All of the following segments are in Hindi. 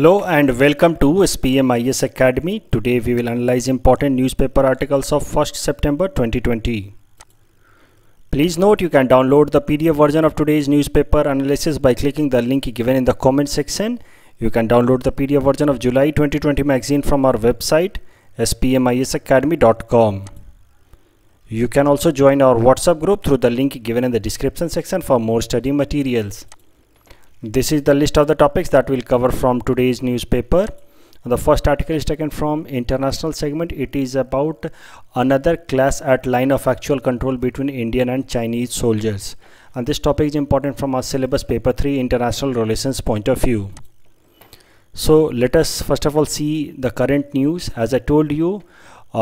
Hello and welcome to SPMIS Academy. Today we will analyze important newspaper articles of 1st September 2020. Please note you can download the PDF version of today's newspaper analysis by clicking the link given in the comment section. You can download the PDF version of July 2020 magazine from our website spmisacademy.com. You can also join our WhatsApp group through the link given in the description section for more study materials. This is the list of the topics that we'll cover from today's newspaper. The first article is taken from international segment. It is about another clash at line of actual control between Indian and Chinese soldiers. And this topic is important from our syllabus paper 3 international relations point of view. So let us first of all see the current news. As I told you,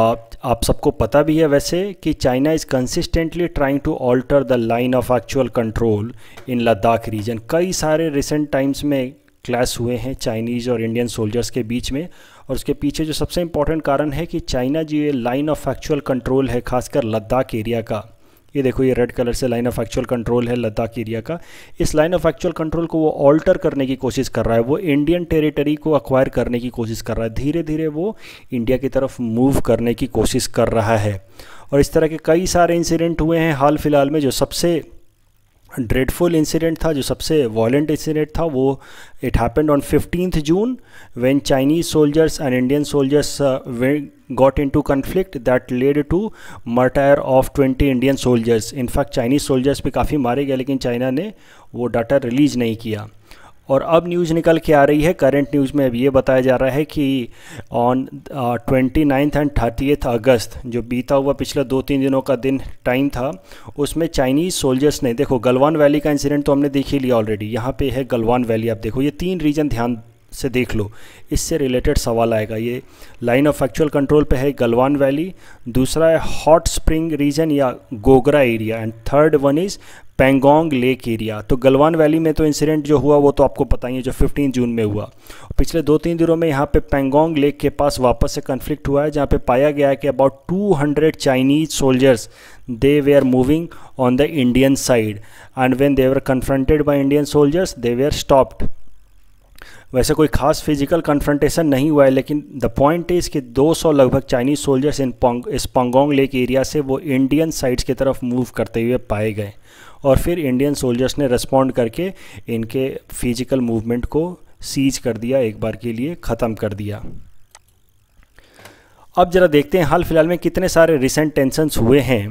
आप आप सबको पता भी है वैसे कि China is consistently trying to alter the line of actual control in Ladakh region कई सारे रिसेंट टाइम्स में क्लैश हुए हैं चाइनीज़ और इंडियन सोल्जर्स के बीच में और उसके पीछे जो सबसे इम्पोर्टेंट कारण है कि चाइना जो ये लाइन ऑफ एक्चुअल कंट्रोल है खासकर लद्दाख एरिया का ये देखो ये रेड कलर से लाइन ऑफ एक्चुअल कंट्रोल है लद्दाख एरिया का इस लाइन ऑफ एक्चुअल कंट्रोल को वो ऑल्टर करने की कोशिश कर रहा है वो इंडियन टेरिटरी को अक्वायर करने की कोशिश कर रहा है धीरे धीरे वो इंडिया की तरफ मूव करने की कोशिश कर रहा है और इस तरह के कई सारे इंसिडेंट हुए हैं हाल फिलहाल में जो सबसे ड्रेडफुल इंसिडेंट था जो सबसे वॉलेंट इंसिडेंट था वो it happened on fifteenth June when Chinese soldiers and Indian soldiers got into to conflict that to to martyr of twenty Indian soldiers in fact Chinese soldiers भी काफ़ी मारे गए लेकिन चाइना ने वो डाटा रिलीज नहीं किया और अब न्यूज़ निकल के आ रही है करंट न्यूज़ में अब ये बताया जा रहा है कि on twenty ninth and thirty August जो बीता हुआ पिछले दो तीन दिनों का दिन टाइम था उसमें चाइनीज़ सोल्जर्स ने देखो गलवान वैली का इंसिडेंट तो हमने देख ही लिया ऑलरेडी यहाँ पे है गलवान वैली आप देखो ये तीन रीजन ध्यान से देख लो इससे रिलेटेड सवाल आएगा ये लाइन ऑफ एक्चुअल कंट्रोल पे है गलवान वैली दूसरा है हॉट स्प्रिंग रीजन या Gogra area and third one is Pangong lake area तो गलवान वैली में तो इंसिडेंट जो हुआ वो तो आपको पता ही है जो 15 जून में हुआ पिछले दो तीन दिनों में यहाँ पे पेंगोंग लेक के पास वापस से कन्फ्लिक्ट हुआ है जहाँ पे पाया गया है कि about 200 Chinese soldiers they were moving on the Indian side and when they were confronted by Indian soldiers they were stopped वैसे कोई खास फिजिकल कन्फ्रंटेशन नहीं हुआ है लेकिन द पॉइंट इज़ कि 200 लगभग चाइनीज सोल्जर्स इन पोंग इस पोंगोंग लेक एरिया से वो इंडियन साइड्स की तरफ मूव करते हुए पाए गए और फिर इंडियन सोल्जर्स ने रिस्पॉन्ड करके इनके फिजिकल मूवमेंट को सीज कर दिया एक बार के लिए ख़त्म कर दिया अब ज़रा देखते हैं हाल फिलहाल में कितने सारे रिसेंट टेंशन हुए हैं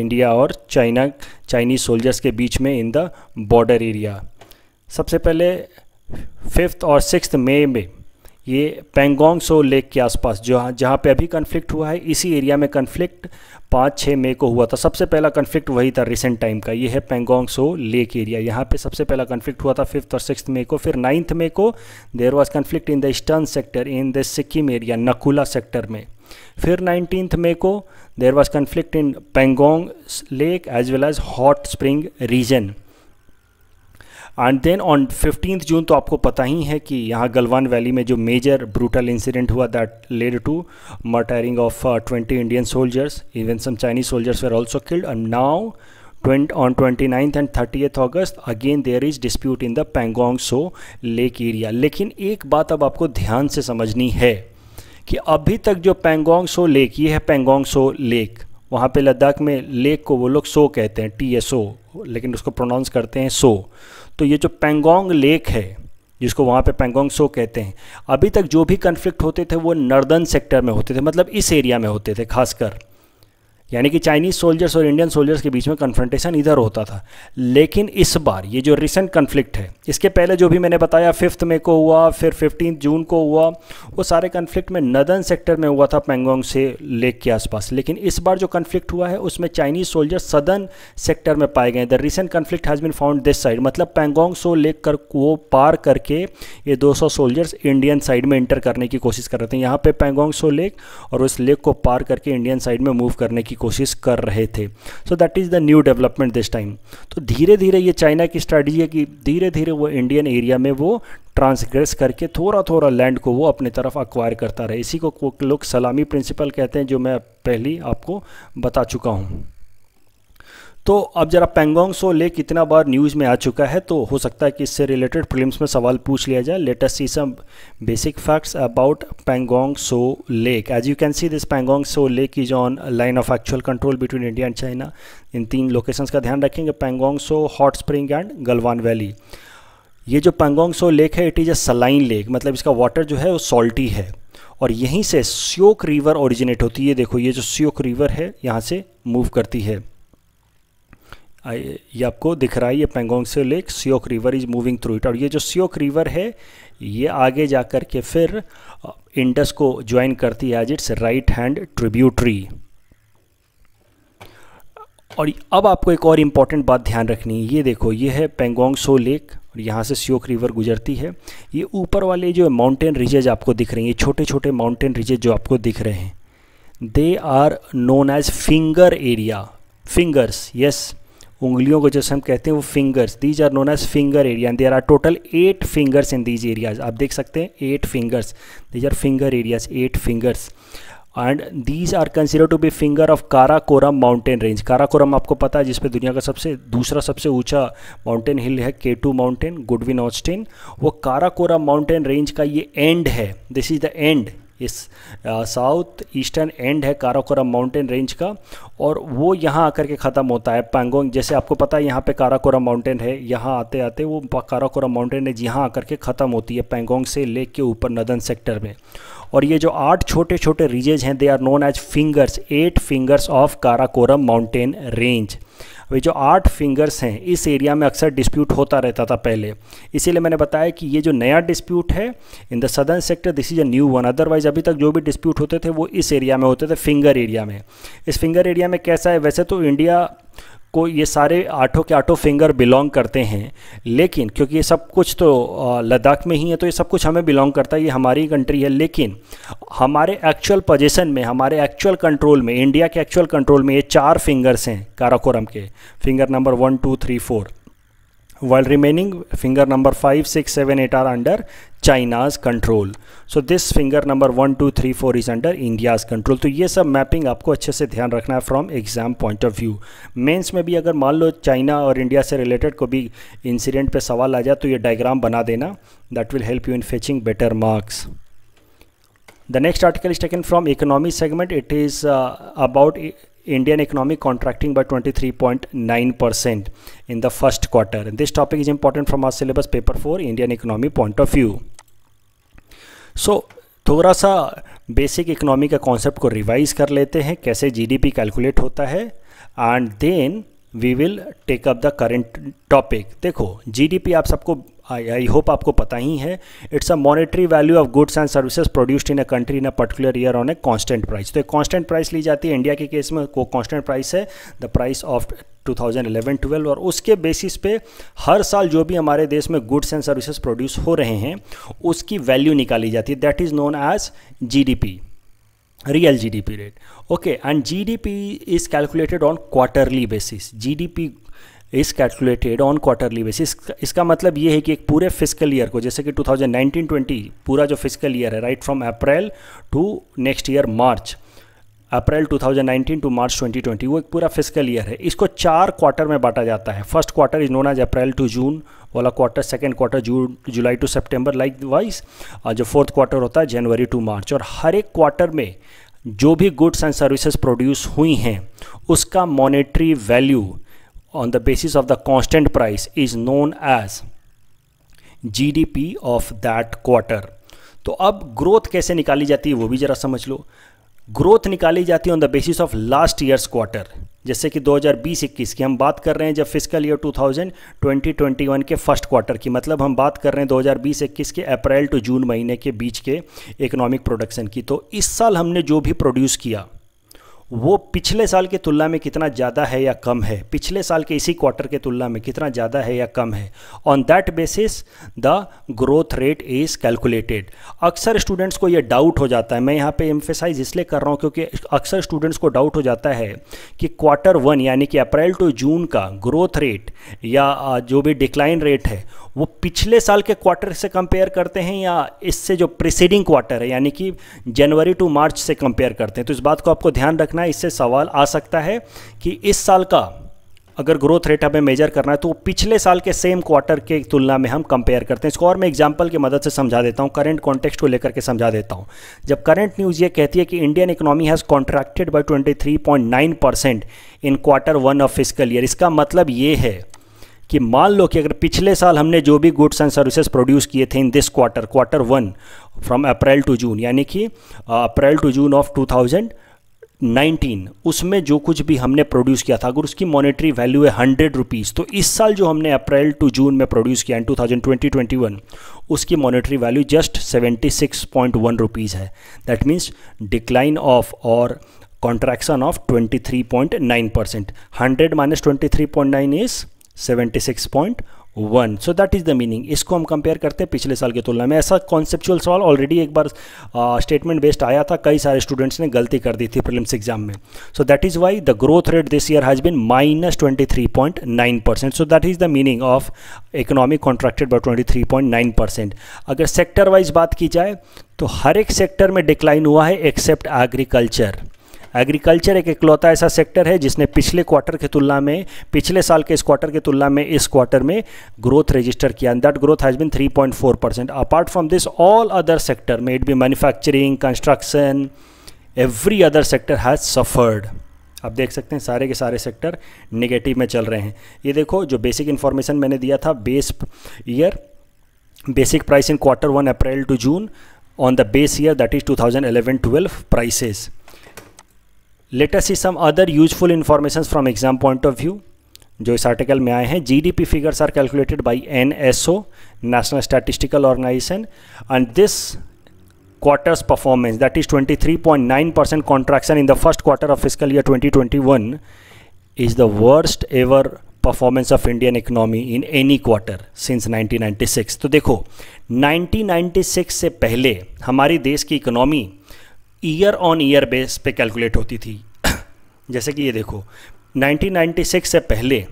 इंडिया और चाइना चाइनीज़ सोल्जर्स के बीच में इन द बॉर्डर एरिया सबसे पहले फिफ्थ और सिक्स मई में ये पेंगोंग सो लेक के आसपास जो जहाँ पे अभी कन्फ्लिक्ट हुआ है इसी एरिया में कन्फ्लिक्ट पाँच छः मई को हुआ था सबसे पहला कन्फ्लिक्ट वही था रिसेंट टाइम का ये है पेंगोंग सो लेक एरिया यहाँ पे सबसे पहला कन्फ्लिक्ट हुआ था फिफ्थ और सिक्स मई को फिर नाइन्थ मई को there was conflict in the eastern sector in the Sikkim area Nakula sector में फिर नाइनटीन्थ मे को there was conflict in Pangong lake as well as hot spring region and then on fifteen June तो आपको पता ही है कि यहाँ गलवान वैली में जो मेजर ब्रूटल इंसिडेंट हुआ that led to martyring of twenty Indian soldiers even some Chinese soldiers were also killed and now twenty on ninth and thirtieth August again there is dispute in the Pangong Tso lake area लेकिन एक बात अब आपको ध्यान से समझनी है कि अभी तक जो पेंगोंग सो लेक ये है पेंगोंग सो लेक वहाँ पे लद्दाख में लेक को वो लोग सो कहते हैं टी एस ओ लेकिन उसको प्रोनाउंस करते हैं सो तो ये जो पेंगोंग लेक है जिसको वहाँ पे पेंगोंग सो कहते हैं अभी तक जो भी कन्फ्लिक्ट होते थे वो नर्दर्न सेक्टर में होते थे मतलब इस एरिया में होते थे खासकर यानी कि चाइनीज़ सोल्जर्स और इंडियन सोल्जर्स के बीच में कन्फ्रंटेशन इधर होता था लेकिन इस बार ये जो रिसेंट कन्फ्लिक्ट है इसके पहले जो भी मैंने बताया फिफ्थ मे को हुआ फिर फिफ्टीन जून को हुआ वो सारे कन्फ्लिक्ट में नदन सेक्टर में हुआ था पेंगोंग से लेक के आसपास लेकिन इस बार जो कन्फ्लिक्ट हुआ है उसमें चाइनीज़ सोल्जर सदन सेक्टर में पाए गए the recent conflict has been found this side मतलब पेंगोंग सो लेक कर वो पार करके ये सौ सोल्जर्स इंडियन साइड में इंटर करने की कोशिश कर रहे थे यहाँ पर पेंगोंग सो लेक और उस लेक को पार करके इंडियन साइड में मूव करने की की कोशिश कर रहे थे so that is the new development this time तो धीरे धीरे ये चाइना की स्ट्रैटेजी है कि धीरे धीरे वो इंडियन एरिया में वो ट्रांसग्रेस करके थोड़ा थोड़ा लैंड को वो अपने तरफ अक्वायर करता रहे इसी को लोग सलामी प्रिंसिपल कहते हैं जो मैं पहली आपको बता चुका हूँ तो अब जरा पेंगोंग सो ले कितना बार न्यूज़ में आ चुका है तो हो सकता है कि इससे रिलेटेड प्रीलिम्स में सवाल पूछ लिया जाए latest see some basic facts about Pangong Tso lake as you can see this Pangong Tso lake is on line of actual control between India and China in तीन लोकेशंस का ध्यान रखेंगे Pangong Tso hot spring and Galwan valley ये जो पेंगोंग सो लेक है it is a saline lake मतलब इसका वाटर जो है वो सॉल्टी है और यहीं से श्योक रिवर ओरिजिनेट होती है देखो ये जो श्योक रिवर है यहाँ से मूव करती है ये आपको दिख रहा है ये Pangong Tso lake Shyok river is moving through it और ये जो सियोक रिवर है ये आगे जा कर के फिर इंडस को ज्वाइन करती है as it's right hand tributary और अब आपको एक और इम्पॉर्टेंट बात ध्यान रखनी है ये देखो ये है पेंगोंग सो लेक और यहाँ से सियोक रिवर गुजरती है ये ऊपर वाले जो माउंटेन रिजेज आपको दिख रहे हैं ये छोटे छोटे माउंटेन रिजेज जो आपको दिख रहे हैं they are known as finger area fingers yes उंगलियों को जैसे हम कहते हैं वो fingers these are known as finger area and there are total eight fingers in these areas आप देख सकते हैं eight fingers these are finger areas eight fingers and these are consider to be finger of Karakoram mountain range Karakoram आपको पता है जिसपे दुनिया का सबसे दूसरा सबसे ऊंचा माउंटेन हिल है के टू माउंटेन गुडविन ऑस्टेन वो काराकोरम माउंटेन रेंज का ये एंड है दिस इज द एंड इस साउथ ईस्टर्न एंड है काराकोरम माउंटेन रेंज का और वो यहाँ आकर के ख़त्म होता है पैंगोंग जैसे आपको पता है यहाँ पे काराकोरम माउंटेन है यहाँ आते आते वो काराकोरम माउंटेन है जहाँ आकर के ख़त्म होती है पैंगोंग से लेक के ऊपर नदन सेक्टर में और ये जो आठ छोटे छोटे रीजेज हैं they are known as fingers eight fingers of Karakoram mountain range अभी जो आठ फिंगर्स हैं इस एरिया में अक्सर डिस्प्यूट होता रहता था पहले इसीलिए मैंने बताया कि ये जो नया डिस्प्यूट है in the southern sector this is a new one otherwise अभी तक जो भी डिस्प्यूट होते थे वो इस एरिया में होते थे फिंगर एरिया में इस फिंगर एरिया में कैसा है वैसे तो इंडिया को ये सारे आठों के आठों फिंगर बिलोंग करते हैं लेकिन क्योंकि ये सब कुछ तो लद्दाख में ही है तो ये सब कुछ हमें बिलोंग करता है ये हमारी कंट्री है लेकिन हमारे एक्चुअल पोजिशन में हमारे एक्चुअल कंट्रोल में इंडिया के एक्चुअल कंट्रोल में ये चार फिंगर्स हैं काराकोरम के finger number one two three four while remaining finger number 5 6 7 8 are under China's control so this finger number one two three four is under India's control तो ये सब मैपिंग आपको अच्छे से ध्यान रखना है from exam point of view mains में भी अगर मान लो चाइना और इंडिया से रिलेटेड को भी इंसिडेंट पे सवाल आ जाए तो ये डायग्राम बना देना that will help you in fetching better marks the next article is taken from economy segment it is about Indian economy contracting by 23.9 percent in the first quarter. And this topic is important from our syllabus paper 4 Indian economy point of view. So थोड़ा सा बेसिक इकोनॉमी का कॉन्सेप्ट को रिवाइज कर लेते हैं कैसे जीडीपी कैलकुलेट होता है and then we will take up the current topic देखो जीडीपी आप सबको आई आई होप आपको पता ही है it's a monetary value of goods and services produced in a country in a particular year on a constant price तो एक कॉन्स्टेंट प्राइस ली जाती है इंडिया के केस में वो कॉन्स्टेंट प्राइस है द प्राइस ऑफ 2011-12 और उसके बेसिस पे हर साल जो भी हमारे देश में गुड्स एंड सर्विसेज प्रोड्यूस हो रहे हैं उसकी वैल्यू निकाली जाती है that is known as GDP real GDP rate. Okay, and GDP is calculated on quarterly basis GDP is calculated on quarterly basis इसका मतलब ये है कि एक पूरे फिजिकल ईयर को जैसे कि 2019-20 पूरा जो फिजिकल ईयर है right from April to next year March April 2019 to March 2020 वो एक पूरा फिजिकल ईयर है इसको चार क्वार्टर में बांटा जाता है first quarter is known as April to June वाला quarter second quarter June July to September likewise और जो फोर्थ क्वार्टर होता है जनवरी टू मार्च और हर एक क्वार्टर में जो भी गुड्स एंड सर्विसेज प्रोड्यूस हुई हैं उसका monetary value on the basis of the constant price is known as GDP of that quarter तो अब ग्रोथ कैसे निकाली जाती है वो भी जरा समझ लो ग्रोथ निकाली जाती है on the basis of last year's quarter जैसे कि 2020-21 की हम बात कर रहे हैं जब फिजिकल ईयर 2020-21 के फर्स्ट क्वार्टर की मतलब हम बात कर रहे हैं 2020-21 के अप्रैल टू जून महीने के बीच के इकोनॉमिक प्रोडक्शन की तो इस साल हमने जो भी प्रोड्यूस किया वो पिछले साल की तुलना में कितना ज़्यादा है या कम है पिछले साल के इसी क्वार्टर के तुलना में कितना ज़्यादा है या कम है on that basis the growth rate is calculated अक्सर स्टूडेंट्स को ये डाउट हो जाता है मैं यहाँ पे एम्फेसाइज इसलिए कर रहा हूँ क्योंकि अक्सर स्टूडेंट्स को डाउट हो जाता है कि क्वार्टर वन यानी कि अप्रैल टू जून का ग्रोथ रेट या जो भी डिक्लाइन रेट है वो पिछले साल के क्वार्टर से कंपेयर करते हैं या इससे जो प्रिसीडिंग क्वार्टर है यानी कि जनवरी टू मार्च से कंपेयर करते हैं तो इस बात को आपको ध्यान रखना रखना इससे सवाल आ सकता है कि इस साल का अगर ग्रोथ रेट हमें मेजर करना है तो पिछले साल के सेम क्वार्टर के तुलना में हम कंपेयर करते हैं इसको और मैं एग्जांपल की मदद से समझा देता हूं करंट कॉन्टेक्स्ट को लेकर के समझा देता हूं जब करंट न्यूज़ ये कहती है कि Indian economy has contracted by 23.9 percent in quarter one of physical year इसका मतलब ये है कि मान लो कि अगर पिछले साल हमने जो भी गुड्स एंड सर्विसेज प्रोड्यूस किए थे in this quarter quarter one from April to June यानी कि April to June of two 19 उसमें जो कुछ भी हमने प्रोड्यूस किया था अगर उसकी मॉनेटरी वैल्यू है हंड्रेड रुपीज़ तो इस साल जो हमने अप्रैल टू जून में प्रोड्यूस किया two thousand twenty twenty one उसकी monetary value just seventy six point one rupees है दैट मीन्स डिक्लाइन ऑफ और contraction of twenty three point nine percent hundred minus twenty three point nine is seventy six point one so that is the meaning इसको हम कंपेयर करते हैं पिछले साल की तुलना में ऐसा कॉन्सेप्चुअल सवाल ऑलरेडी एक बार स्टेटमेंट बेस्ड आया था कई सारे स्टूडेंट्स ने गलती कर दी थी प्रिलिम्स एग्जाम में so that is why the growth rate this year has been minus twenty three point nine percent so that is the meaning of economic contracted by twenty three point nine percent अगर सेक्टर वाइज बात की जाए तो हर एक सेक्टर में डिक्लाइन हुआ है एक्सेप्ट एग्रीकल्चर एग्रीकल्चर एक इकलौता ऐसा सेक्टर है जिसने पिछले क्वार्टर की तुलना में पिछले साल के इस क्वार्टर की तुलना में इस क्वार्टर में ग्रोथ रजिस्टर किया and that growth has been 3.4 percent apart from this all other sector में it be manufacturing construction every other sector has suffered आप देख सकते हैं सारे के सारे सेक्टर नेगेटिव में चल रहे हैं ये देखो जो बेसिक इन्फॉर्मेशन मैंने दिया था base year basic price in quarter one April to June on the base year that is 2011-12 prices later see some other useful information from exam point of view जो इस आर्टिकल में आए हैं G D P figures are calculated by N S O national statistical organisation and this quarter's performance that is twenty three point nine percent contraction in the first quarter of physical year twenty twenty one is the worst ever performance of Indian economy in any quarter since nineteen ninety six तो देखो नाइनटीन नाइन्टी सिक्स से पहले हमारी देश की economy year on year base पे कैलकुलेट होती थी जैसे कि ये देखो 1996 से पहले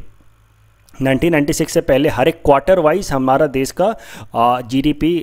1996 से पहले हर एक क्वार्टर वाइज हमारा देश का जीडीपी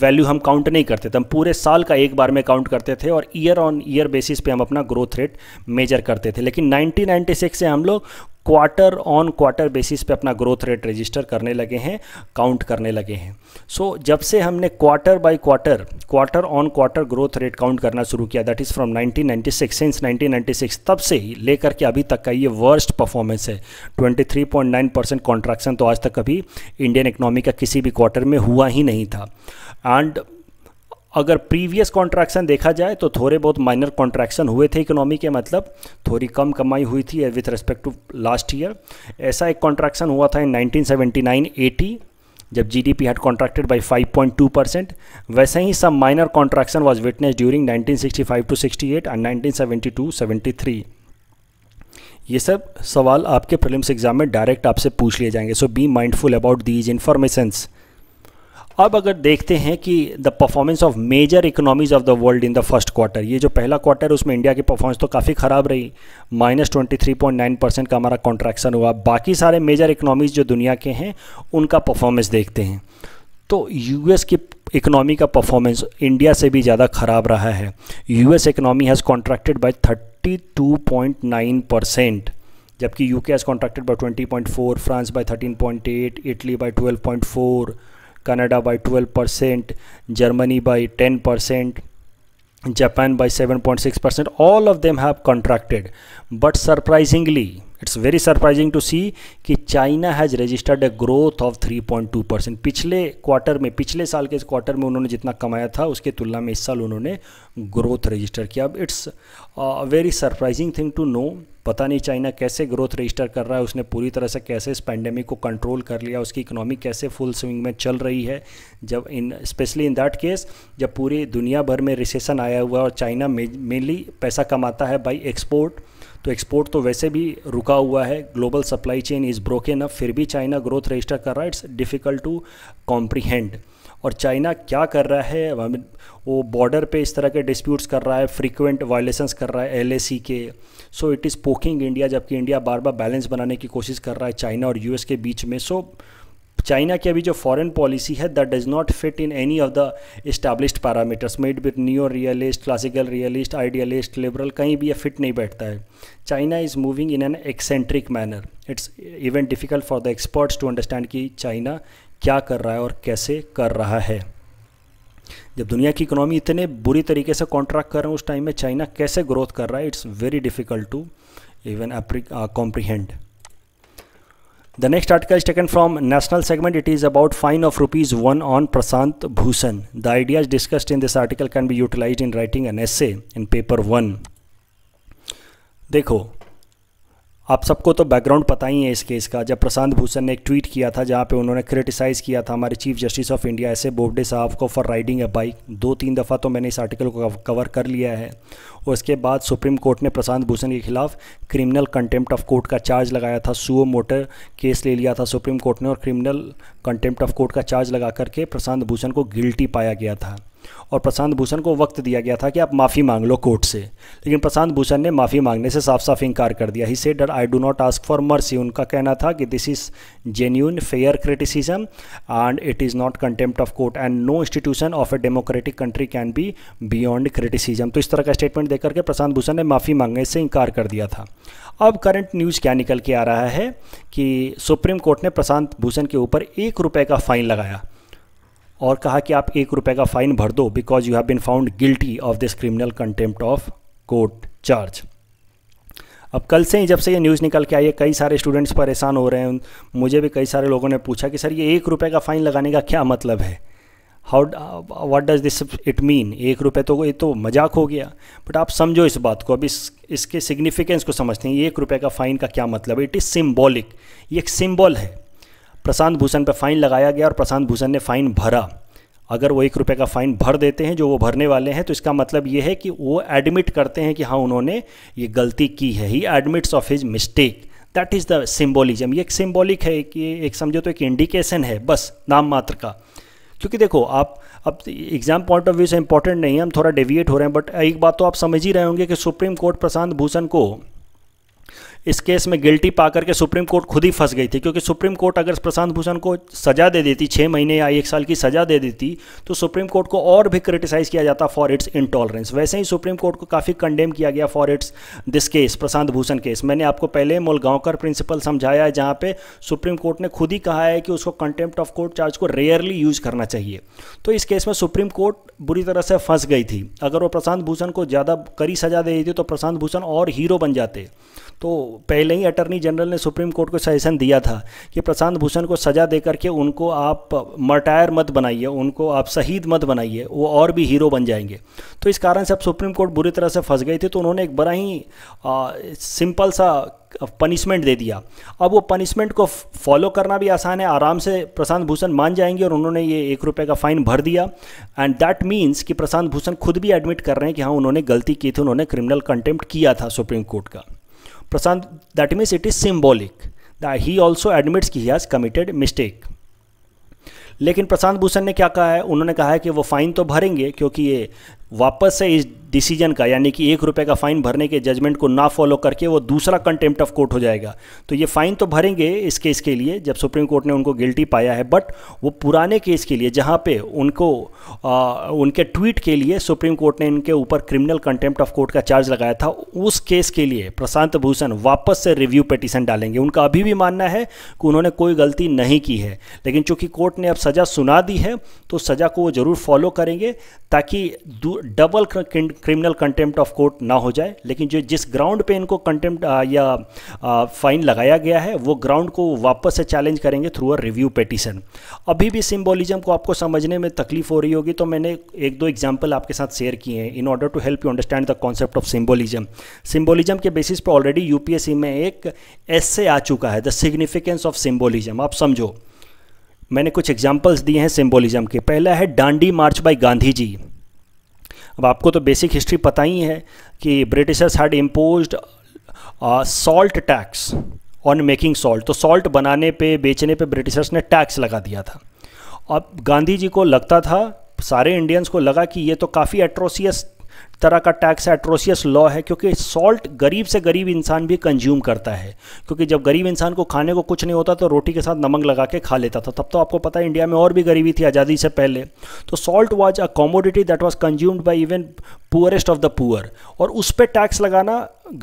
वैल्यू हम काउंट नहीं करते थे हम पूरे साल का एक बार में काउंट करते थे और ईयर ऑन ईयर बेसिस पे हम अपना ग्रोथ रेट मेजर करते थे लेकिन 1996 से हम लोग क्वार्टर ऑन क्वार्टर बेसिस पे अपना ग्रोथ रेट रजिस्टर करने लगे हैं काउंट करने लगे हैं सो so, जब से हमने quarter by quarter quarter on quarter growth rate count करना शुरू किया दैट इज़ फ्रॉम 1996 सिंस 1996 तब से ही लेकर के अभी तक का ये वर्स्ट परफॉर्मेंस है 23.9 परसेंट कॉन्ट्रैक्शन तो आज तक कभी इंडियन इकनॉमी का किसी भी क्वार्टर में हुआ ही नहीं था एंड अगर प्रीवियस कॉन्ट्रैक्शन देखा जाए तो थोड़े बहुत माइनर कॉन्ट्रैक्शन हुए थे इकोनॉमी के मतलब थोड़ी कम कमाई हुई थी with respect to last year ऐसा एक कॉन्ट्रैक्शन हुआ था इन 1979-80 जब GDP had contracted by 5.2 percent वैसे ही सब minor contraction was witness during 1965 to 68 and 1972 73 ये सब सवाल आपके प्रिलिम्स एग्जाम में डायरेक्ट आपसे पूछ लिए जाएंगे so be mindful about these informations अब अगर देखते हैं कि the performance of major economies of the world in the first quarter ये जो पहला क्वार्टर है उसमें इंडिया की परफॉर्मेंस तो काफ़ी ख़राब रही minus twenty three point nine percent का हमारा कॉन्ट्रैक्शन हुआ बाकी सारे मेजर इकोनॉमीज़ जो दुनिया के हैं उनका परफॉर्मेंस देखते हैं तो यूएस की इकोनॉमी का परफॉर्मेंस इंडिया से भी ज़्यादा ख़राब रहा है US economy has contracted by thirty two point nine percent जबकि UK has contracted by twenty point four France by thirteen point eight Italy by twelve point four Canada by 12%, Germany by 10%, Japan by 7.6%. All of them have contracted. But surprisingly, it's very surprising to see कि China has registered a growth of 3.2 percent पिछले क्वार्टर में पिछले साल के इस क्वार्टर में उन्होंने जितना कमाया था उसके तुलना में इस साल उन्होंने ग्रोथ रजिस्टर किया अब it's very surprising thing to know पता नहीं चाइना कैसे ग्रोथ रजिस्टर कर रहा है उसने पूरी तरह से कैसे इस पैंडेमिक को कंट्रोल कर लिया उसकी इकोनॉमी कैसे फुल स्विंग में चल रही है जब in specially in that case जब पूरी दुनिया भर में रिसेशन आया हुआ और चाइना मेनली पैसा कमाता है बाई एक्सपोर्ट तो एक्सपोर्ट तो वैसे भी रुका हुआ है global supply chain is broken up फिर भी चाइना ग्रोथ रजिस्टर कर रहा है इट्स डिफ़िकल्ट टू कॉम्प्रीहेंड और चाइना क्या कर रहा है वो बॉर्डर पे इस तरह के डिस्प्यूट्स कर रहा है फ्रीक्वेंट वायलेशंस कर रहा है एल के so it is poking India जबकि इंडिया बार बार बैलेंस बनाने की कोशिश कर रहा है चाइना और यूएस के बीच में सो so, चाइना की अभी जो फॉरेन पॉलिसी है that does not fit in any of the established parameters made with new realist classical realist idealist liberal कहीं भी ये फिट नहीं बैठता है China is moving in an eccentric manner it's even difficult for the experts to understand कि चाइना क्या कर रहा है और कैसे कर रहा है जब दुनिया की इकोनॉमी इतने बुरी तरीके से कॉन्ट्रैक्ट कर रहे हैं उस टाइम में चाइना कैसे ग्रोथ कर रहा है it's very difficult to even comprehend The next article is taken from national segment. It is about fine of rupees 1 on Prasant Bhushan. The ideas discussed in this article can be utilized in writing an essay in paper 1. देखो आप सबको तो बैकग्राउंड पता ही है इस केस का जब प्रशांत भूषण ने एक ट्वीट किया था जहाँ पे उन्होंने क्रिटिसाइज़ किया था हमारे chief justice of India S A Bobde साहब को फॉर राइडिंग अ बाइक दो तीन दफ़ा तो मैंने इस आर्टिकल को कवर कर लिया है और उसके बाद सुप्रीम कोर्ट ने प्रशांत भूषण के खिलाफ क्रिमिनल कंटेम्प्ट ऑफ कोर्ट का चार्ज लगाया था सुओ मोटर केस ले लिया था सुप्रीम कोर्ट ने और क्रिमिनल कंटेम्प्ट ऑफ कोर्ट का चार्ज लगा करके प्रशांत भूषण को गिल्टी पाया गया था और प्रशांत भूषण को वक्त दिया गया था कि आप माफ़ी मांग लो कोर्ट से लेकिन प्रशांत भूषण ने माफ़ी मांगने से साफ साफ इंकार कर दिया ही से डर I do not ask for mercy उनका कहना था कि this is genuine fair criticism and it is not contempt of court and no institution of a democratic country can be beyond criticism तो इस तरह का स्टेटमेंट देकर करके प्रशांत भूषण ने माफ़ी मांगने से इंकार कर दिया था अब करंट न्यूज़ क्या निकल के आ रहा है कि सुप्रीम कोर्ट ने प्रशांत भूषण के ऊपर एक रुपये का फ़ाइन लगाया और कहा कि आप एक रुपये का फाइन भर दो because you have been found guilty of this criminal contempt of court charge अब कल से ही जब से ये न्यूज़ निकल के आई है कई सारे स्टूडेंट्स परेशान हो रहे हैं मुझे भी कई सारे लोगों ने पूछा कि सर ये एक रुपये का फ़ाइन लगाने का क्या मतलब है how what does this it mean एक रुपये तो ये तो मजाक हो गया बट आप समझो इस बात को अब इस इसके सिग्निफिकेंस को समझते हैं एक रुपये का फ़ाइन का क्या मतलब है इट इज़ सिम्बॉलिक ये एक सिम्बॉल है प्रशांत भूषण पर फ़ाइन लगाया गया और प्रशांत भूषण ने फ़ाइन भरा अगर वो एक रुपये का फ़ाइन भर देते हैं जो वो भरने वाले हैं तो इसका मतलब ये है कि वो एडमिट करते हैं कि हाँ उन्होंने ये गलती की है he admits of his mistake that is the symbolism ये एक सिम्बोलिक है कि एक समझो तो एक इंडिकेशन है बस नाम मात्र का क्योंकि देखो आप अब एग्जाम पॉइंट ऑफ व्यू से इंपॉर्टेंट नहीं है हम थोड़ा डेविएट हो रहे हैं बट एक बात तो आप समझ ही रहे होंगे कि सुप्रीम कोर्ट प्रशांत भूषण को इस केस में गिल्टी पा करके सुप्रीम कोर्ट खुद ही फंस गई थी क्योंकि सुप्रीम कोर्ट अगर प्रशांत भूषण को सजा दे देती छः महीने या एक साल की सजा दे देती तो सुप्रीम कोर्ट को और भी क्रिटिसाइज़ किया जाता फॉर इट्स इंटॉलरेंस वैसे ही सुप्रीम कोर्ट को काफ़ी कंडेम किया गया for it's this case Prashant Bhushan case मैंने आपको पहले मुलगांवकर प्रिंसिपल समझाया है जहाँ पर सुप्रीम कोर्ट ने खुद ही कहा है कि उसको कंटेम्प्ट ऑफ कोर्ट चार्ज को रेयरली यूज करना चाहिए तो इस केस में सुप्रीम कोर्ट बुरी तरह से फंस गई थी अगर वो प्रशांत भूषण को ज़्यादा कड़ी सजा दे देती तो प्रशांत भूषण और हीरो बन जाते तो पहले ही अटर्नी जनरल ने सुप्रीम कोर्ट को सजेशन दिया था कि प्रशांत भूषण को सज़ा दे करके उनको आप मर्टायर मत बनाइए उनको आप शहीद मत बनाइए वो और भी हीरो बन जाएंगे तो इस कारण से अब सुप्रीम कोर्ट बुरी तरह से फंस गई थी तो उन्होंने एक बड़ा ही आ, सिंपल सा पनिशमेंट दे दिया अब वो पनिशमेंट को फॉलो करना भी आसान है आराम से प्रशांत भूषण मान जाएंगे और उन्होंने ये एक रुपये का फाइन भर दिया एंड दैट मीन्स कि प्रशांत भूषण खुद भी एडमिट कर रहे हैं कि हाँ उन्होंने गलती की थी उन्होंने क्रिमिनल कंटेम्प्ट किया था सुप्रीम कोर्ट का Prashant, that means it is symbolic. The, he also admits कि he has committed mistake. लेकिन प्रशांत भूषण ने क्या कहा है उन्होंने कहा है कि वो फाइन तो भरेंगे क्योंकि ये वापस से इस डिसीजन का यानी कि एक रुपये का फ़ाइन भरने के जजमेंट को ना फॉलो करके वो दूसरा कंटेम्प्ट ऑफ कोर्ट हो जाएगा तो ये फ़ाइन तो भरेंगे इस केस के लिए जब सुप्रीम कोर्ट ने उनको गिल्टी पाया है बट वो पुराने केस के लिए जहाँ पे उनको आ, उनके ट्वीट के लिए सुप्रीम कोर्ट ने इनके ऊपर क्रिमिनल कंटेम्प्ट ऑफ कोर्ट का चार्ज लगाया था उस केस के लिए प्रशांत भूषण वापस से रिव्यू पटिशन डालेंगे उनका अभी भी मानना है कि उन्होंने कोई गलती नहीं की है लेकिन चूंकि कोर्ट ने अब सज़ा सुना दी है तो सज़ा को वो ज़रूर फॉलो करेंगे ताकि double criminal contempt of court ना हो जाए लेकिन जो जिस ग्राउंड पे इनको कंटेम्प्ट या फाइन लगाया गया है वो ग्राउंड को वापस से चैलेंज करेंगे थ्रू अ रिव्यू पेटिशन अभी भी सिम्बोलिज्म को आपको समझने में तकलीफ हो रही होगी तो मैंने एक दो एग्जाम्पल आपके साथ शेयर किए हैं in order to help you understand the concept of symbolism symbolism के बेसिस पर ऑलरेडी यूपीएससी में एक एस से आ चुका है द सिग्निफिकेंस ऑफ सिम्बोलिज्म आप समझो मैंने कुछ एग्जाम्पल्स दिए हैं सिम्बोलिज्म के पहला है डांडी मार्च बाय गांधी जी अब आपको तो बेसिक हिस्ट्री पता ही है कि Britishers had impose salt tax on making salt तो सॉल्ट बनाने पे बेचने पे ब्रिटिशर्स ने टैक्स लगा दिया था अब गांधी जी को लगता था सारे इंडियंस को लगा कि ये तो काफ़ी एट्रोसियस तरह का टैक्स एट्रोसियस लॉ है क्योंकि सॉल्ट गरीब से गरीब इंसान भी कंज्यूम करता है क्योंकि जब गरीब इंसान को खाने को कुछ नहीं होता तो रोटी के साथ नमक लगा के खा लेता था तब तो आपको पता है इंडिया में और भी गरीबी थी आज़ादी से पहले तो salt was a commodity that was consumed by even poorest of the poor और उस पर टैक्स लगाना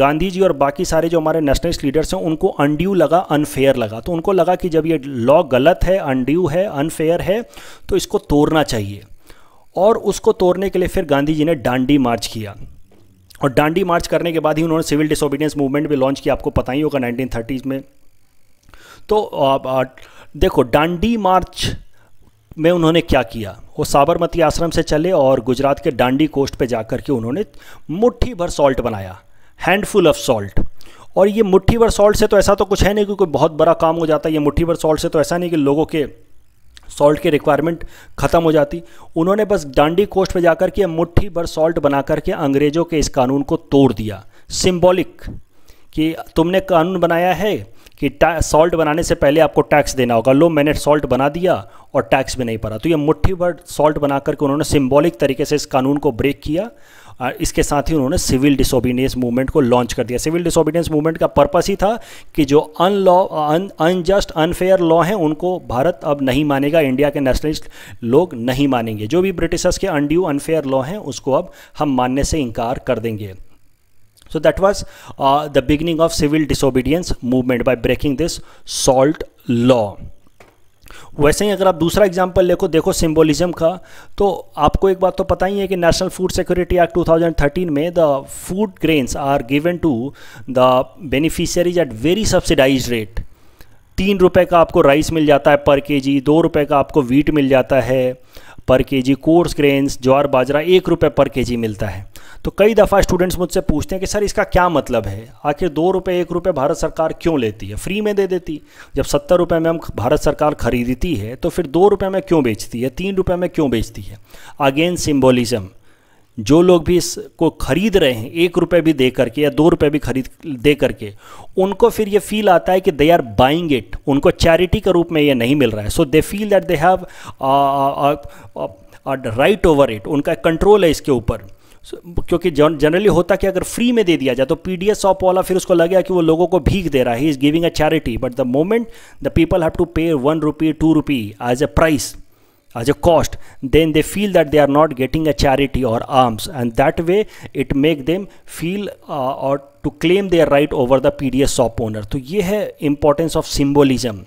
गांधी जी और बाकी सारे जो हमारे नेशनलिस्ट लीडर्स हैं उनको अनड्यू लगा अनफेयर लगा तो उनको लगा कि जब ये लॉ गलत है अनड्यू है अनफेयर है तो इसको तोड़ना चाहिए और उसको तोड़ने के लिए फिर गांधी जी ने डांडी मार्च किया और डांडी मार्च करने के बाद ही उन्होंने सिविल डिसोबीडियंस मूवमेंट भी लॉन्च किया आपको पता ही होगा नाइनटीन में तो आ, आ, देखो डांडी मार्च में उन्होंने क्या किया वो साबरमती आश्रम से चले और गुजरात के डांडी कोस्ट पे जाकर के उन्होंने मुट्ठी भर सॉल्ट बनाया हैंडफुल ऑफ सॉल्ट और ये मुट्ठी भर सॉल्ट से तो ऐसा तो कुछ है नहीं कि कोई बहुत बड़ा काम हो जाता है ये मुट्ठी भर सॉल्ट से तो ऐसा नहीं कि लोगों के सॉल्ट की रिक्वायरमेंट ख़त्म हो जाती उन्होंने बस डांडी कोस्ट पर जाकर के मुट्ठी भर सॉल्ट बना करके अंग्रेज़ों के इस कानून को तोड़ दिया सिम्बॉलिक कि तुमने कानून बनाया है कि सॉल्ट बनाने से पहले आपको टैक्स देना होगा लो मैंने सॉल्ट बना दिया और टैक्स भी नहीं पड़ा तो ये मुट्ठी भर सॉल्ट बना करके उन्होंने सिम्बॉलिक तरीके से इस कानून को ब्रेक किया इसके साथ ही उन्होंने सिविल डिसोबीडियंस मूवमेंट को लॉन्च कर दिया सिविल डिसोबीडियंस मूवमेंट का पर्पस ही था कि जो अनलॉ अनजस्ट अनफेयर लॉ हैं उनको भारत अब नहीं मानेगा इंडिया के नेशनलिस्ट लोग नहीं मानेंगे जो भी ब्रिटिशर्स के अनड्यू अनफेयर लॉ हैं उसको अब हम मानने से इंकार कर देंगे so that was the beginning of civil disobedience movement by breaking this salt law वैसे ही अगर आप दूसरा एग्जाम्पल देखो देखो सिम्बोलिज्म का तो आपको एक बात तो पता ही है कि नेशनल फूड सिक्योरिटी एक्ट 2013 में the food grains are given to the beneficiaries at very subsidize rate तीन रुपये का आपको राइस मिल जाता है पर के जी दो रुपये का आपको वीट मिल जाता है पर के जी कोर्स ग्रेन्स ज्वार बाजरा एक रुपये पर के जी मिलता है तो कई दफ़ा स्टूडेंट्स मुझसे पूछते हैं कि सर इसका क्या मतलब है आखिर दो रुपये एक रुपये भारत सरकार क्यों लेती है फ्री में दे देती जब सत्तर रुपये में हम भारत सरकार खरीदती है तो फिर दो रुपये में क्यों बेचती है तीन रुपये में क्यों बेचती है अगेन सिम्बोलिज्म जो लोग भी इसको खरीद रहे हैं एक रुपये भी दे करके या दो रुपये भी खरीद दे करके उनको फिर ये फील आता है कि दे आर बाइंग इट उनको चैरिटी के रूप में ये नहीं मिल रहा है so they feel that they have right over it उनका कंट्रोल है इसके ऊपर क्योंकि जनरली होता कि अगर फ्री में दे दिया जाए तो पी डी एस ऑफ वाला फिर उसको लग गया कि वो लोगों को भीख दे रहा है he is giving a charity but the moment the people have to pay one rupee two rupee as a price as a cost then they feel that they are not getting a charity और alms and that way it make them feel और to claim their right over the P D S shop owner तो ये है इंपॉर्टेंस ऑफ सिम्बोलिज्म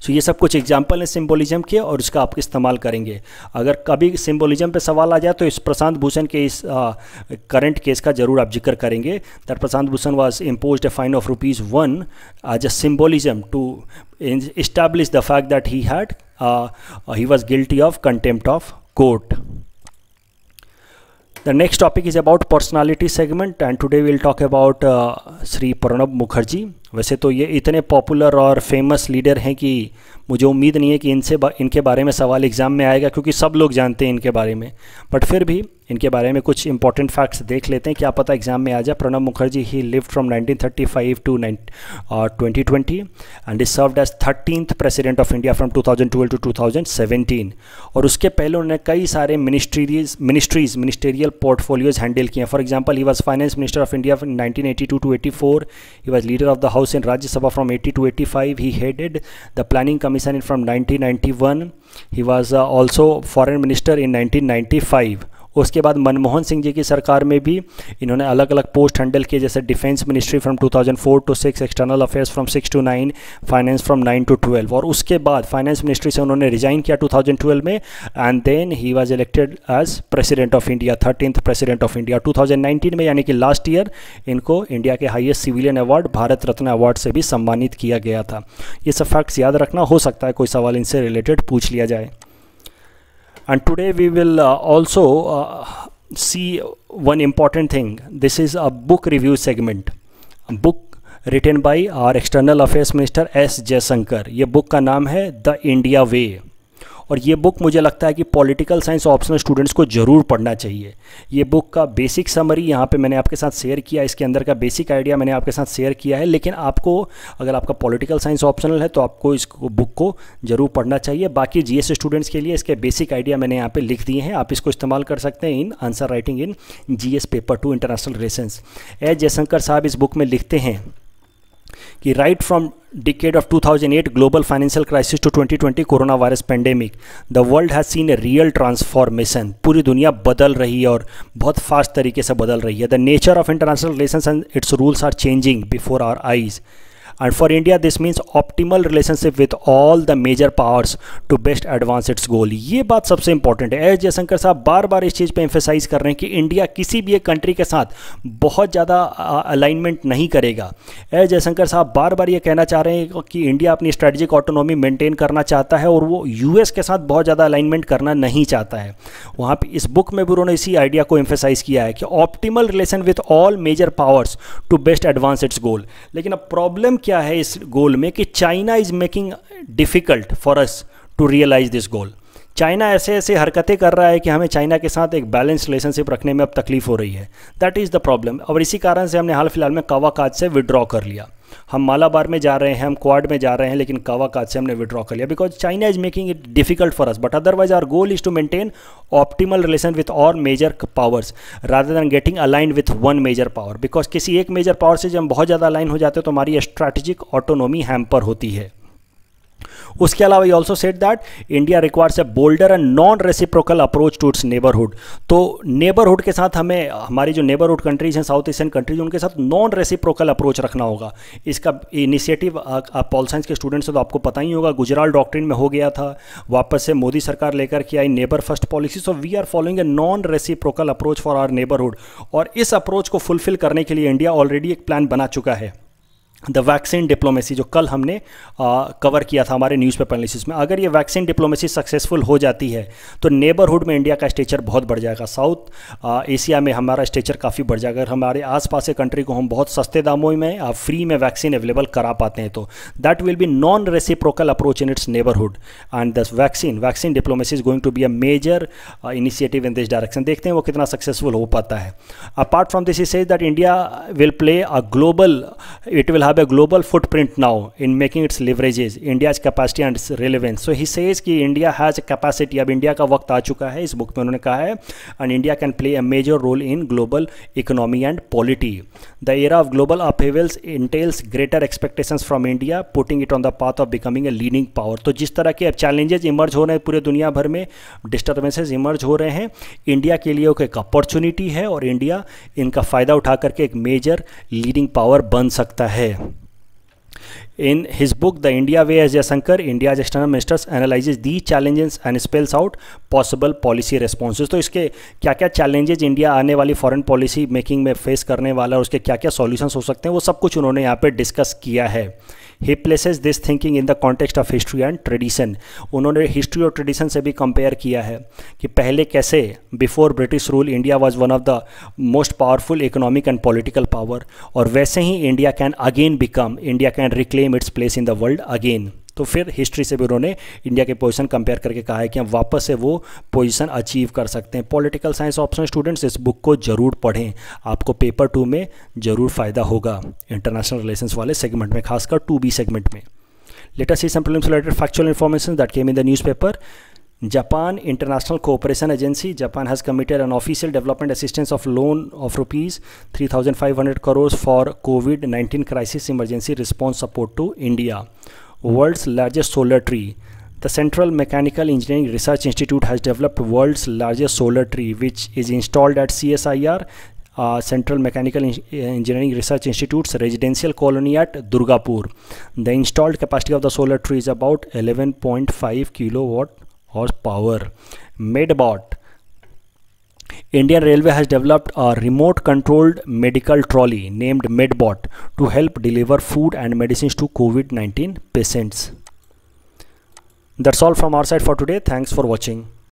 सो ये सब कुछ एग्जाम्पल है सिम्बोलिज्म के और उसका आप इस्तेमाल करेंगे अगर कभी सिम्बोलिज्म पर सवाल आ जाए तो इस प्रशांत भूषण के इस करंट केस का जरूर आप जिक्र करेंगे that Prashant Bhushan was impose a fine of rupees one as a symbolism to establish the fact that he had he was guilty of contempt of court the next topic is about personality segment and today will talk about Shri Pranab Mukherjee वैसे तो ये इतने पॉपुलर और फेमस लीडर हैं कि मुझे उम्मीद नहीं है कि इनसे बा, इनके बारे में सवाल एग्ज़ाम में आएगा क्योंकि सब लोग जानते हैं इनके बारे में बट फिर भी इनके बारे में कुछ इंपॉर्टेंट फैक्ट्स देख लेते हैं क्या पता एग्ज़ाम में आ जाए Pranab Mukherjee he live from 1935 to nine twenty twenty and is served as thirteen president of India from 2012 to 2017 और उसके पहले उन्होंने कई सारे ministries ministries ministerial portfolios handle किए for example he was finance minister of India nineteen eighty two to eighty four he was leader of the house House in Rajya Sabha from 80 to 85. He headed the Planning Commission from 1991. He was uh, also Foreign Minister in 1995. उसके बाद मनमोहन सिंह जी की सरकार में भी इन्होंने अलग अलग पोस्ट हैंडल किए जैसे defence ministry from 2004 to six external affairs from six to nine finance from nine to twelve और उसके बाद फाइनेंस मिनिस्ट्री से उन्होंने रिजाइन किया टू थाउजेंड ट्वेल्व में and then he was elected as president of India thirteenth president of India two thousand nineteen में यानी कि लास्ट ईयर इनको इंडिया के highest civilian award Bharat Ratna award से भी सम्मानित किया गया था ये सब फैक्ट्स याद रखना हो सकता है कोई सवाल इनसे रिलेटेड पूछ लिया जाए and today we will uh, also uh, see one important thing this is a book review segment book written by our external affairs minister s jaishankar ye book ka naam hai the india way और ये बुक मुझे लगता है कि पॉलिटिकल साइंस ऑप्शनल स्टूडेंट्स को ज़रूर पढ़ना चाहिए ये बुक का बेसिक समरी यहाँ पे मैंने आपके साथ शेयर किया इसके अंदर का बेसिक आइडिया मैंने आपके साथ शेयर किया है लेकिन आपको अगर आपका पॉलिटिकल साइंस ऑप्शनल है तो आपको इस बुक को ज़रूर पढ़ना चाहिए बाकी जी स्टूडेंट्स के लिए इसके बेसिक आइडिया मैंने यहाँ पर लिख दिए हैं आप इसको इस्तेमाल कर सकते हैं in answer writing in G paper two international relations S Jaishankar साहब इस बुक में लिखते हैं कि right from decade of 2008 global financial crisis to twenty twenty corona virus pandemic the world has seen a real transformation पूरी दुनिया बदल रही है और बहुत फास्ट तरीके से बदल रही है the nature of international relation and its rules are changing before our eyes and for India this means optimal relationship with all the major powers to best advance its goal ये बात सबसे इंपॉर्टेंट है एस जयशंकर साहब बार बार इस चीज़ पर एम्फेसाइज कर रहे हैं कि इंडिया किसी भी एक कंट्री के साथ बहुत ज़्यादा अलाइनमेंट नहीं करेगा एस जयशंकर साहब बार बार ये कहना चाह रहे हैं कि इंडिया अपनी स्ट्रेटेजिक ऑटोनॉमी मेंटेन करना चाहता है और वो यू एस के साथ बहुत ज़्यादा अलाइनमेंट करना नहीं चाहता है वहाँ पर इस बुक में भी उन्होंने इसी आइडिया को एम्फेसाइज किया है कि optimal relation with all major powers to best advance its goal लेकिन अब प्रॉब्लम क्या है इस गोल में कि China is making difficult for us to realize this goal China ऐसे ऐसे हरकतें कर रहा है कि हमें चाइना के साथ एक बैलेंस रिलेशनशिप रखने में अब तकलीफ हो रही है दैट इज़ द प्रॉब्लम और इसी कारण से हमने हाल फिलहाल में कवाकाज से विड्रॉ कर लिया हम मालाबार में जा रहे हैं हम क्वाड में जा रहे हैं लेकिन कावाकाज से हमने विड्रॉ कर लिया because China is making it difficult for us but otherwise our goal is to maintain optimal relation with all major powers rather than getting align with one major power because किसी एक मेजर पावर से जब हम बहुत ज़्यादा अलाइन हो जाते हैं तो हमारी स्ट्रैटेजिक ऑटोनॉमी हैम्पर होती है उसके अलावा ये also set that India requires a bolder and non reciprocal approach to its neighbourhood तो नेबरहुड के साथ हमें हमारी जो नेबरहुड कंट्रीज हैं साउथ एशियन कंट्रीज उनके साथ नॉन रेसिप्रोकल अप्रोच रखना होगा इसका इनिशिएटिव आप पॉल साइंस के स्टूडेंट्स तो आपको पता ही होगा गुजराल डॉक्ट्रिन में हो गया था वापस से मोदी सरकार लेकर के आई neighbour first policy so we are following a non reciprocal approach for our neighbourhood और इस अप्रोच को फुलफिल करने के लिए इंडिया ऑलरेडी एक प्लान बना चुका है द वैक्सीन डिप्लोमेसी जो कल हमने कवर किया था हमारे न्यूज़ पेपर एनालिसिस में अगर ये वैक्सीन डिप्लोमेसी सक्सेसफुल हो जाती है तो नेबरहुड में इंडिया का स्टेचर बहुत बढ़ जाएगा साउथ एशिया में हमारा स्टेचर काफ़ी बढ़ जाएगा अगर हमारे आसपास के कंट्री को हम बहुत सस्ते दामों में आ, फ्री में वैक्सीन अवेलेबल करा पाते हैं तो that will be non reciprocal approach in its neighbourhood and this vaccine vaccine diplomacy is going to be a major initiative in this direction देखते हैं वो कितना सक्सेसफुल हो पाता है apart from this is says that India will play a global it will have have a global footprint now in making its leverages, India's capacity and its relevance. So he says कि India has a capacity, अब India का वक्त आ चुका है इस बुक में उन्होंने कहा है and India can play a major role in global economy and polity. The era of global upheavals entails greater expectations from India, putting it on the path of becoming a leading power. तो जिस तरह के अब चैलेंजेज इमर्ज हो रहे हैं पूरे दुनिया भर में डिस्टर्बेंसेज इमर्ज हो रहे हैं इंडिया के लिए एक अपॉर्चुनिटी है और इंडिया इनका फ़ायदा उठा करके एक मेजर लीडिंग पावर बन सकता है In his book, The India Way, S. Jaishankar, India's external minister analyzes these challenges and spells out possible policy responses. तो इसके क्या क्या challenges इंडिया आने वाली foreign policy making में face करने वाला और उसके क्या क्या solutions हो सकते हैं वो सब कुछ उन्होंने यहाँ पे discuss किया है he places this thinking in the context of history and tradition उन्होंने हिस्ट्री और ट्रेडिशन से भी कंपेयर किया है कि पहले कैसे before British rule India was one of the most powerful economic and political power और वैसे ही India can again become India can reclaim its place in the world again तो फिर हिस्ट्री से भी उन्होंने इंडिया के पोजीशन कंपेयर करके कहा है कि हम वापस से वो पोजीशन अचीव कर सकते हैं पॉलिटिकल साइंस ऑप्शन स्टूडेंट्स इस बुक को ज़रूर पढ़ें आपको पेपर टू में ज़रूर फ़ायदा होगा इंटरनेशनल रिलेशंस वाले सेगमेंट में खासकर टू बी सेगमेंट में later see sample related factual information that came in the newspaper agency Japan has committed an official development assistance of loan of rupees three thousand five hundred crores for COVID nineteen crisis emergency response support to India world's largest solar tree. The Central Mechanical Engineering Research Institute has developed world's largest solar tree which is installed at CSIR uh, Central Mechanical Engineering Research Institute's residential colony at Durgapur. The installed capacity of the solar tree is about 11.5 kilowatt horsepower. about. Indian Railway has developed a remote controlled medical trolley named MedBot to help deliver food and medicines to COVID 19 patients. That's all from our side for today. Thanks for watching.